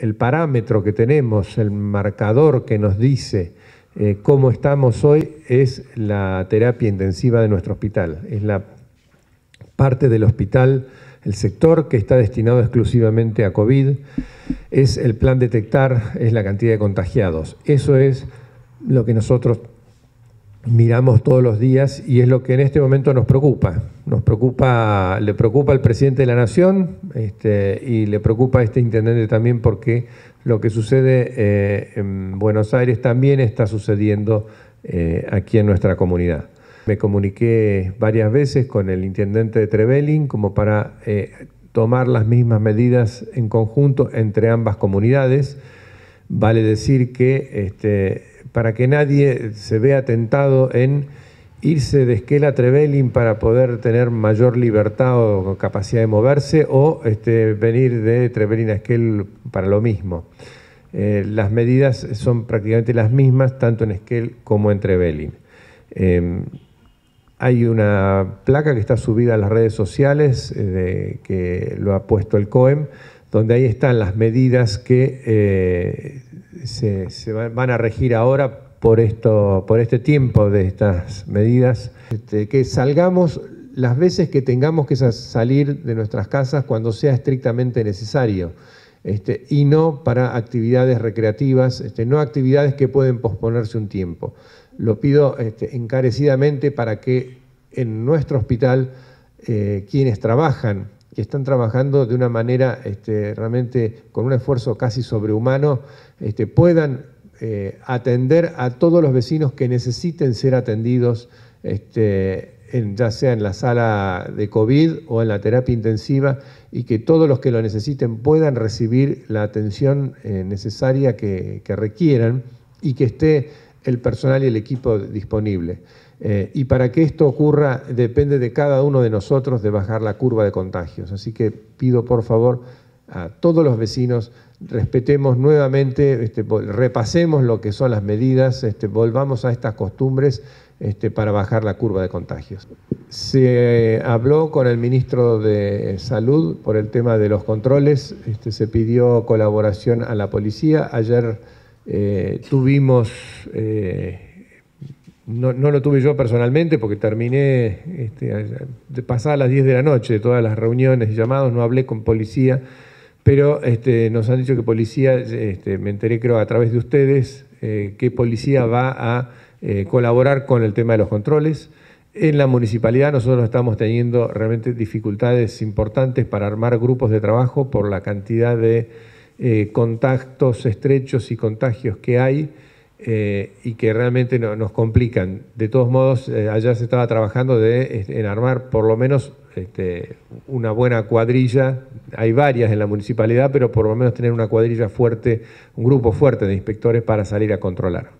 el parámetro que tenemos, el marcador que nos dice eh, cómo estamos hoy es la terapia intensiva de nuestro hospital. Es la parte del hospital, el sector que está destinado exclusivamente a COVID. Es el plan detectar, es la cantidad de contagiados. Eso es lo que nosotros miramos todos los días y es lo que en este momento nos preocupa. Nos preocupa, le preocupa al presidente de la Nación este, y le preocupa a este intendente también porque lo que sucede eh, en Buenos Aires también está sucediendo eh, aquí en nuestra comunidad. Me comuniqué varias veces con el intendente de Trevelin como para eh, tomar las mismas medidas en conjunto entre ambas comunidades. Vale decir que este, para que nadie se vea tentado en irse de Esquel a Trevelin para poder tener mayor libertad o capacidad de moverse o este, venir de Trevelin a Esquel para lo mismo. Eh, las medidas son prácticamente las mismas tanto en Esquel como en Trevelin. Em, hay una placa que está subida a las redes sociales eh, que lo ha puesto el COEM, donde ahí están las medidas que eh, se, van a regir ahora por, esto, por este tiempo de estas medidas, este, que salgamos las veces que tengamos que salir de nuestras casas cuando sea estrictamente necesario. Este, y no para actividades recreativas, este, no actividades que pueden posponerse un tiempo. Lo pido encarecidamente para que en nuestro hospital eh, quienes trabajan que están trabajando de una manera este, realmente con un esfuerzo casi sobrehumano, este, puedan eh, atender a todos los vecinos que necesiten ser atendidos, este, ya sea en la sala de COVID o en la terapia intensiva, y que todos los que lo necesiten puedan recibir la atención eh, necesaria que requieran y que esté el personal y el equipo disponible. Eh, y para que esto ocurra depende de cada uno de nosotros de bajar la curva de contagios. Así que pido por favor a todos los vecinos, respetemos nuevamente, este, repasemos lo que son las medidas, este, volvamos a estas costumbres este, para bajar la curva de contagios. Se habló con el ministro de Salud por el tema de los controles, se pidió colaboración a la policía. Ayer eh, tuvimos... Eh, no, lo tuve yo personalmente porque terminé este, de pasar las 10 de la noche de todas las reuniones y llamados, no hablé con policía, pero este, nos han dicho que policía, este, me enteré creo a través de ustedes, eh, que policía va a eh, colaborar con el tema de los controles. En la municipalidad nosotros estamos teniendo realmente dificultades importantes para armar grupos de trabajo por la cantidad de eh, contactos estrechos y contagios que hay. Eh, y que realmente nos complican. De todos modos, eh, allá se estaba trabajando de, en armar por lo menos este, una buena cuadrilla. Hay varias en la municipalidad, pero por lo menos tener una cuadrilla fuerte, un grupo fuerte de inspectores para salir a controlar.